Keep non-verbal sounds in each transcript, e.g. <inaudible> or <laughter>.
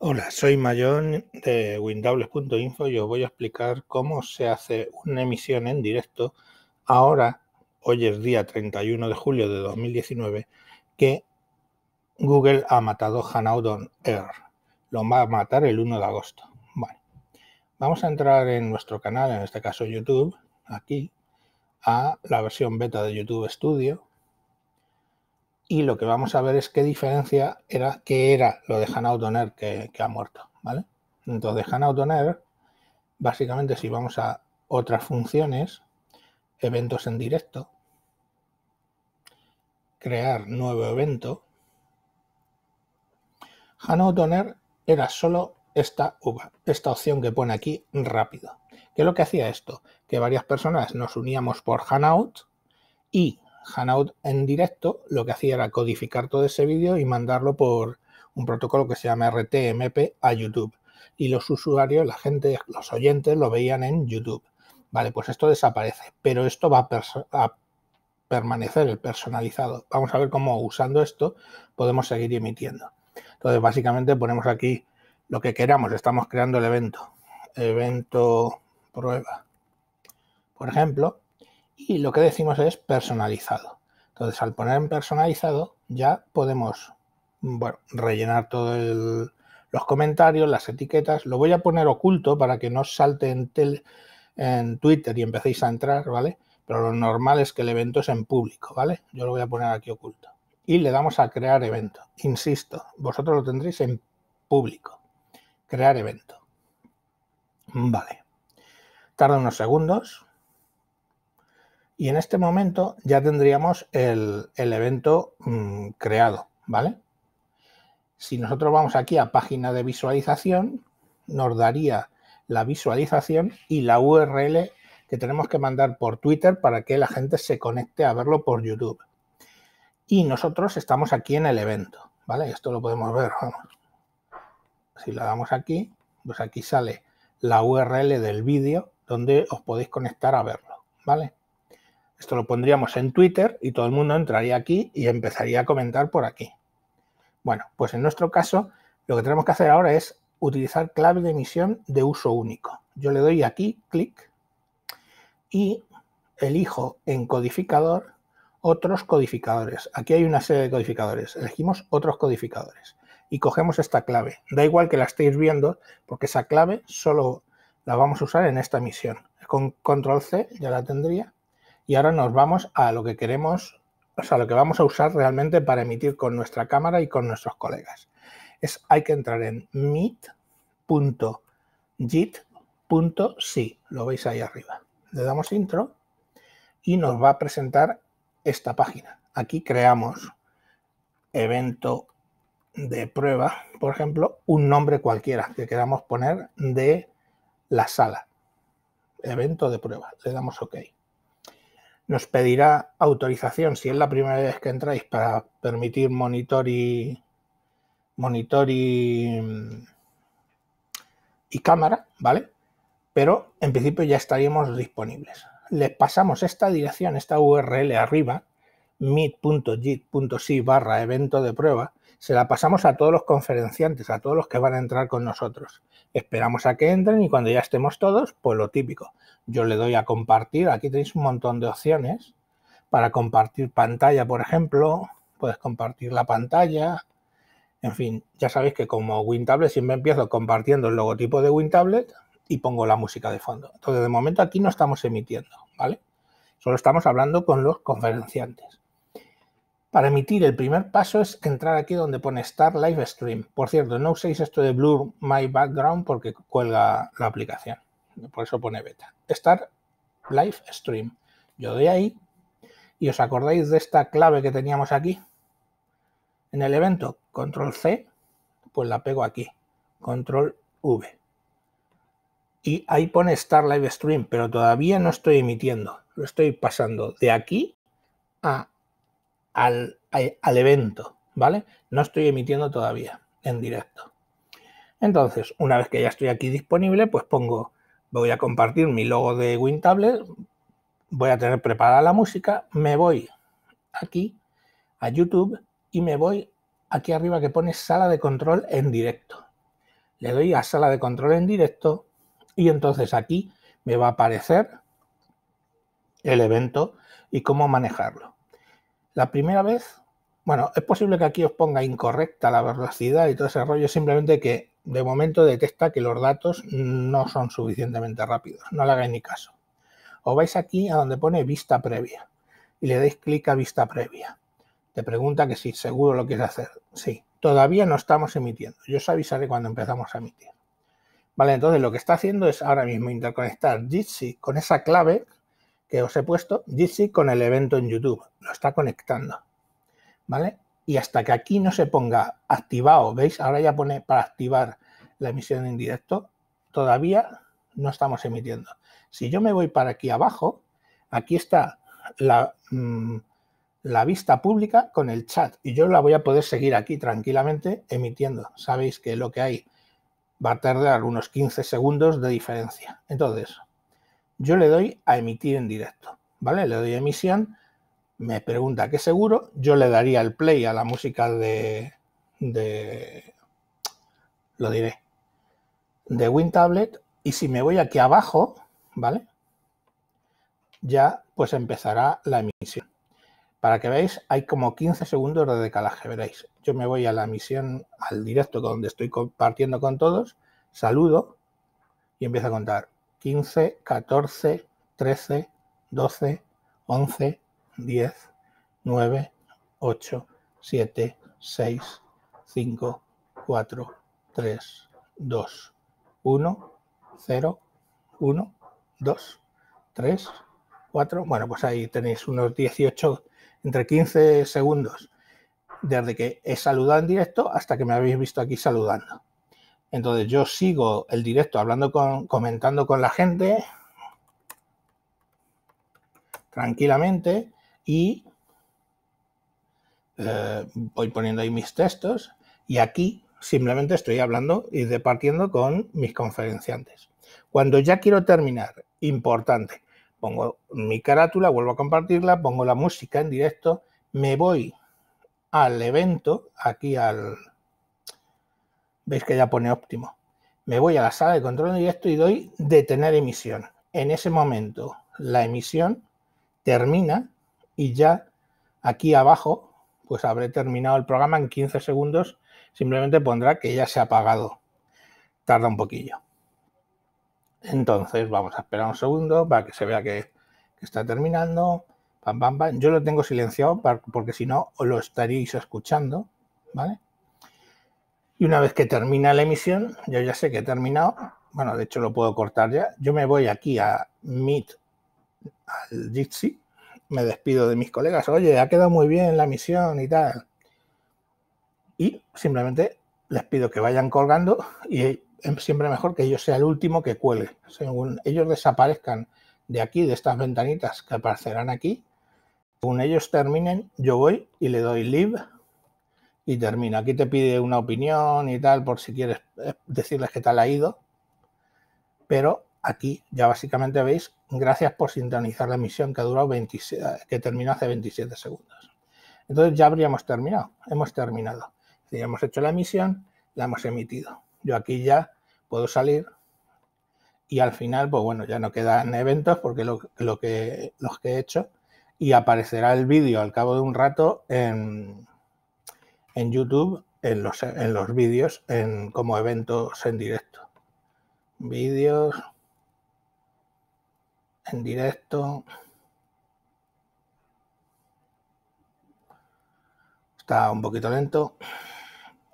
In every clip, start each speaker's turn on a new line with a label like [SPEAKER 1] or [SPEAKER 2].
[SPEAKER 1] Hola, soy Mayón de windows.info y os voy a explicar cómo se hace una emisión en directo ahora, hoy es día 31 de julio de 2019, que Google ha matado hanaudon Air. Lo va a matar el 1 de agosto. Vamos a entrar en nuestro canal, en este caso YouTube, aquí, a la versión beta de YouTube Studio y lo que vamos a ver es qué diferencia era, que era lo de Hannah que, ha muerto, ¿vale? Entonces, Hannah básicamente si vamos a otras funciones, eventos en directo, crear nuevo evento, Hanout era solo esta, esta opción que pone aquí rápido. ¿Qué es lo que hacía esto? Que varias personas nos uníamos por Hanout y Hanout en directo lo que hacía era codificar todo ese vídeo y mandarlo por un protocolo que se llama RTMP a YouTube. Y los usuarios, la gente, los oyentes lo veían en YouTube. Vale, pues esto desaparece, pero esto va a, permanecer el personalizado. Vamos a ver cómo usando esto podemos seguir emitiendo. Entonces, básicamente ponemos aquí lo que queramos, estamos creando el evento. Evento prueba. Por ejemplo, y lo que decimos es personalizado. Entonces, al poner en personalizado, ya podemos rellenar todos los comentarios, las etiquetas. Lo voy a poner oculto para que no salte en, en Twitter y empecéis a entrar, ¿vale? Pero lo normal es que el evento es en público, ¿vale? Yo lo voy a poner aquí oculto. Y le damos a crear evento. Insisto, vosotros lo tendréis en público. Crear evento. Vale. Tarda unos segundos. Y en este momento ya tendríamos el, evento mm, creado, ¿vale? Si nosotros vamos aquí a página de visualización, nos daría la visualización y la URL que tenemos que mandar por Twitter para que la gente se conecte a verlo por YouTube. Y nosotros estamos aquí en el evento, ¿vale? Esto lo podemos ver, vamos. Si la damos aquí, pues aquí sale la URL del vídeo donde os podéis conectar a verlo, ¿vale? Esto lo pondríamos en Twitter y todo el mundo entraría aquí y empezaría a comentar por aquí. Bueno, pues en nuestro caso lo que tenemos que hacer ahora es utilizar clave de emisión de uso único. Yo le doy aquí, clic, y elijo en codificador otros codificadores. Aquí hay una serie de codificadores. Elegimos otros codificadores y cogemos esta clave. Da igual que la estéis viendo porque esa clave solo la vamos a usar en esta emisión. Con control C ya la tendría y ahora nos vamos a lo que queremos, o sea, lo que vamos a usar realmente para emitir con nuestra cámara y con nuestros colegas. Es, hay que entrar en meet.jit.si. lo veis ahí arriba. Le damos intro y nos va a presentar esta página. Aquí creamos evento de prueba, por ejemplo, un nombre cualquiera que queramos poner de la sala. Evento de prueba. Le damos OK nos pedirá autorización, si es la primera vez que entráis, para permitir monitor y, mm, y, cámara, ¿vale? Pero en principio ya estaríamos disponibles. Les pasamos esta dirección, esta URL arriba, meet.git.si barra evento de prueba, se la pasamos a todos los conferenciantes, a todos los que van a entrar con nosotros. Esperamos a que entren y cuando ya estemos todos, pues lo típico. Yo le doy a compartir, aquí tenéis un montón de opciones para compartir pantalla, por ejemplo, puedes compartir la pantalla. En fin, ya sabéis que como WinTablet siempre empiezo compartiendo el logotipo de WinTablet y pongo la música de fondo. Entonces, de momento aquí no estamos emitiendo, ¿vale? Solo estamos hablando con los conferenciantes. Para emitir el primer paso es entrar aquí donde pone Start Live Stream. Por cierto, no uséis esto de Blur My Background porque cuelga la aplicación. Por eso pone beta. Start Live Stream. Yo doy ahí y os acordáis de esta clave que teníamos aquí en el evento. Control C, pues la pego aquí. Control V. Y ahí pone Start Live Stream, pero todavía no estoy emitiendo. Lo estoy pasando de aquí a al, evento, ¿vale? No estoy emitiendo todavía en directo. Entonces, una vez que ya estoy aquí disponible, pues pongo, voy a compartir mi logo de WinTablet, voy a tener preparada la música, me voy aquí a YouTube y me voy aquí arriba que pone sala de control en directo. Le doy a sala de control en directo y entonces aquí me va a aparecer el evento y cómo manejarlo. La primera vez, bueno, es posible que aquí os ponga incorrecta la velocidad y todo ese rollo, simplemente que de momento detecta que los datos no son suficientemente rápidos, no le hagáis ni caso. Os vais aquí a donde pone vista previa y le dais clic a vista previa. Te pregunta que si seguro lo quieres hacer. Sí, todavía no estamos emitiendo. Yo os avisaré cuando empezamos a emitir. Vale, entonces lo que está haciendo es ahora mismo interconectar Jitsi con esa clave que os he puesto, dice con el evento en YouTube, lo está conectando, ¿vale? Y hasta que aquí no se ponga activado, ¿veis? Ahora ya pone para activar la emisión en directo, todavía no estamos emitiendo. Si yo me voy para aquí abajo, aquí está la, mm, la vista pública con el chat y yo la voy a poder seguir aquí tranquilamente emitiendo. Sabéis que lo que hay va a tardar unos 15 segundos de diferencia. Entonces, yo le doy a emitir en directo, ¿vale? Le doy emisión, me pregunta qué seguro, yo le daría el play a la música de, de lo diré, de WinTablet y si me voy aquí abajo, ¿vale? Ya pues empezará la emisión. Para que veáis, hay como 15 segundos de decalaje, veréis. Yo me voy a la emisión, al directo donde estoy compartiendo con todos, saludo y empiezo a contar 15, 14, 13, 12, 11, 10, 9, 8, 7, 6, 5, 4, 3, 2, 1, 0, 1, 2, 3, 4. Bueno, pues ahí tenéis unos 18, entre 15 segundos desde que he saludado en directo hasta que me habéis visto aquí saludando. Entonces yo sigo el directo hablando con, comentando con la gente tranquilamente y eh, voy poniendo ahí mis textos y aquí simplemente estoy hablando y departiendo con mis conferenciantes. Cuando ya quiero terminar, importante, pongo mi carátula, vuelvo a compartirla, pongo la música en directo, me voy al evento, aquí al, Veis que ya pone óptimo. Me voy a la sala de control directo y doy detener emisión. En ese momento la emisión termina y ya aquí abajo pues habré terminado el programa en 15 segundos. Simplemente pondrá que ya se ha apagado. Tarda un poquillo. Entonces vamos a esperar un segundo para que se vea que, está terminando. Pam, pam, Yo lo tengo silenciado porque si no lo estaríais escuchando. ¿Vale? Y una vez que termina la emisión, yo ya sé que he terminado, bueno, de hecho lo puedo cortar ya, yo me voy aquí a Meet, al Jitsi, me despido de mis colegas, oye, ha quedado muy bien la misión y tal. Y simplemente les pido que vayan colgando y em, siempre mejor que yo sea el último que cuele. Según ellos desaparezcan de aquí, de estas ventanitas que aparecerán aquí, según ellos terminen, yo voy y le doy leave y termina. Aquí te pide una opinión y tal, por si quieres eh, decirles qué tal ha ido. Pero aquí ya básicamente veis, gracias por sintonizar la emisión que ha durado 27, eh, que terminó hace 27 segundos. Entonces ya habríamos terminado, hemos terminado. hemos hecho la emisión, la hemos emitido. Yo aquí ya puedo salir y al final, pues bueno, ya no quedan eventos porque lo que, los que he hecho y aparecerá el vídeo al cabo de un rato en, en YouTube en los, en los vídeos en, como eventos en directo. Vídeos en directo. Está un poquito lento.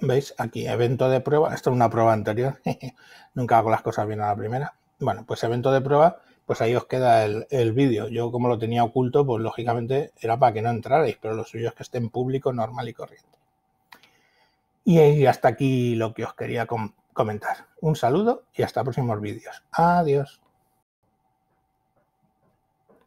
[SPEAKER 1] ¿Veis? Aquí, evento de prueba. Esto es una prueba anterior. <laughs> Nunca hago las cosas bien a la primera. Bueno, pues evento de prueba, pues ahí os queda el, el vídeo. Yo como lo tenía oculto, pues lógicamente era para que no entrarais, pero lo suyo es que esté en público normal y corriente. Y hasta aquí lo que os quería comentar. Un saludo y hasta próximos vídeos. Adiós.